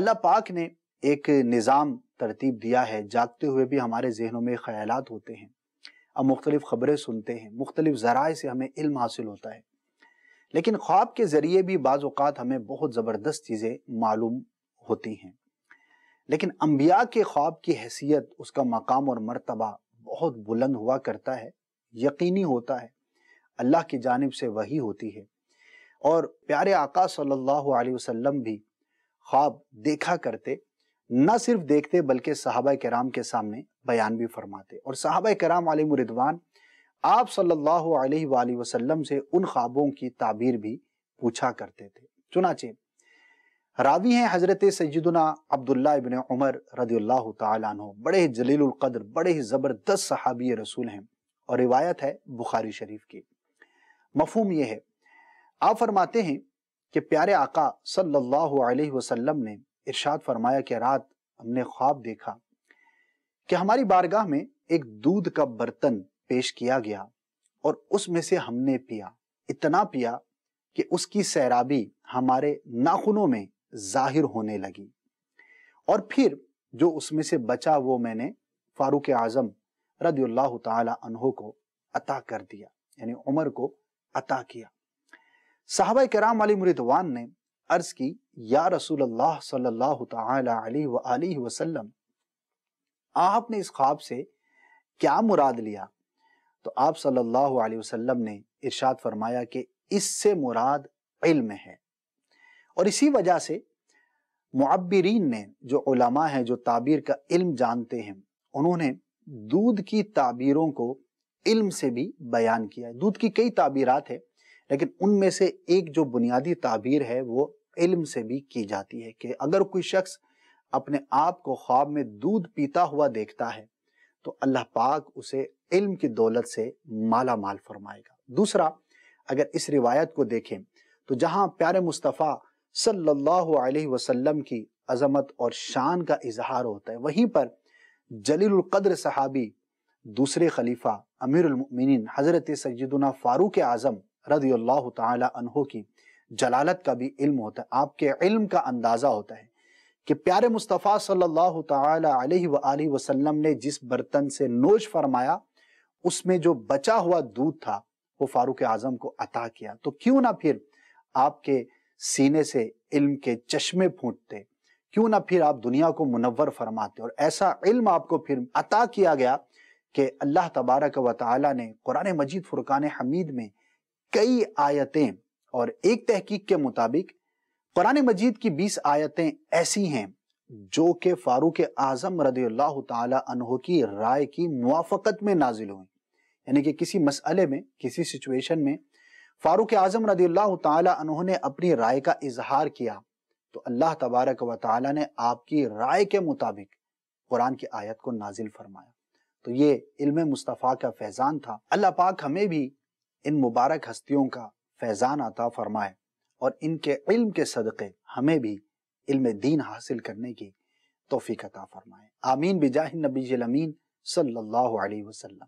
अल्लाह पाक ने एक निज़ाम तरतीब दिया है जागते हुए भी हमारे जहनों में ख्याल होते हैं अब मुख्तलिफ़ ख़बरें सुनते हैं मुख्तलिफ़ ज़राए से हमें इल्म हासिल होता है लेकिन ख्वाब के ज़रिए भी बाज़ात हमें बहुत ज़बरदस्त चीज़ें मालूम होती हैं लेकिन अम्बिया के ख्वाब की हैसियत उसका मकाम और मरतबा बहुत बुलंद हुआ करता है यकीनी होता है अल्लाह की जानब से वही होती है और प्यारे आका सल्लल्लाहु अलैहि वसल्लम भी ख्वाब देखा करते न सिर्फ देखते बल्कि साहबा कराम के सामने बयान भी फरमाते और साहबा कराम मुरिदवान आप सल्लल्लाहु अलैहि वसल्लम से उन ख्वाबों की ताबीर भी पूछा करते थे चुनाचे रावी हैं हज़रत सजिदना अब्दुल्ला इबन उमर रदील्ला तु बड़े जलील बड़े ही ज़बरदस्त सहाबी रसूल हैं और रिवायत है बुखारी शरीफ की मफहम यह है आप फरमाते हैं कि प्यारे आका सल्लल्लाहु अलैहि वसल्लम ने इरशाद फरमाया कि रात हमने ख्वाब देखा कि हमारी बारगाह में एक दूध का बर्तन पेश किया गया और उसमें से हमने पिया इतना पिया कि उसकी सैराबी हमारे नाखूनों में जाहिर होने लगी और फिर जो उसमें से बचा वो मैंने फारूक आजम रदी अल्लाह को अता कर दिया यानी उमर को अता किया साहबा कराम वाली मुरीदवान ने अर्ज की या रसूल वसल्लम आपने इस ख्वाब से क्या मुराद लिया तो आप सल्लल्लाहु अलैहि वसल्लम ने इरशाद फरमाया कि इससे मुराद इल्म है और इसी वजह से मुआबरीन ने जो उलमा हैं जो ताबीर का इल्म जानते हैं उन्होंने दूध की ताबीरों को इल्म से भी बयान किया है दूध की कई ताबीरात है लेकिन उनमें से एक जो बुनियादी ताबीर है वो इल्म से भी की जाती है कि अगर कोई शख्स अपने आप को ख्वाब में दूध पीता हुआ देखता है तो अल्लाह पाक उसे इल्म की दौलत से माला माल फरमाएगा दूसरा अगर इस रिवायत को देखें तो जहाँ प्यारे मुस्तफ़ा सल्लल्लाहु अलैहि वसल्लम की अजमत और शान का इजहार होता है वहीं पर कद्र सहाबी दूसरे खलीफा अमीरमिन हज़रत सैदना फ़ारूक आज़म रजी अल्लाह तहो की जलालत का भी इल्म होता है आपके इल्म का अंदाज़ा होता है कि प्यारे मुस्तफ़ा सल्लल्लाहु अलैहि अलैहि वसल्लम ने जिस बर्तन से नोज फरमाया उसमें जो बचा हुआ दूध था वो फारूक आज़म को अता किया तो क्यों ना फिर आपके सीने से इल्म के चश्मे फूटते क्यों ना फिर आप दुनिया को मुनवर फरमाते और ऐसा इल्म आपको फिर अता किया गया कि अल्लाह तबारक व ताली ने कुरान मजीद फुरकान हमीद में कई आयतें और एक तहकीक के मुताबिक कुरान मजीद की बीस आयतें ऐसी हैं जो कि फारूक आजम रदील्ला की राय की मुआफ़त में नाजिल हुई यानी कि किसी मसले में किसी सिचुएशन में फारूक आजम रदील्ला तहों ने अपनी राय का इजहार किया तो अल्लाह तबारक व ताली ने आपकी राय के मुताबिक कुरान की आयत को नाजिल फरमाया तो ये इल्म मुस्तफ़ा का फैज़ान था अल्लाह पाक हमें भी इन मुबारक हस्तियों का फैज़ान अता फरमाए और इनके इल्म के सदक़े हमें भी इल्म दीन हासिल करने की तोफ़ी अता फरमाए आमीन बिजाह नबी अमीन सल्लल्लाहु अलैहि वसल्लम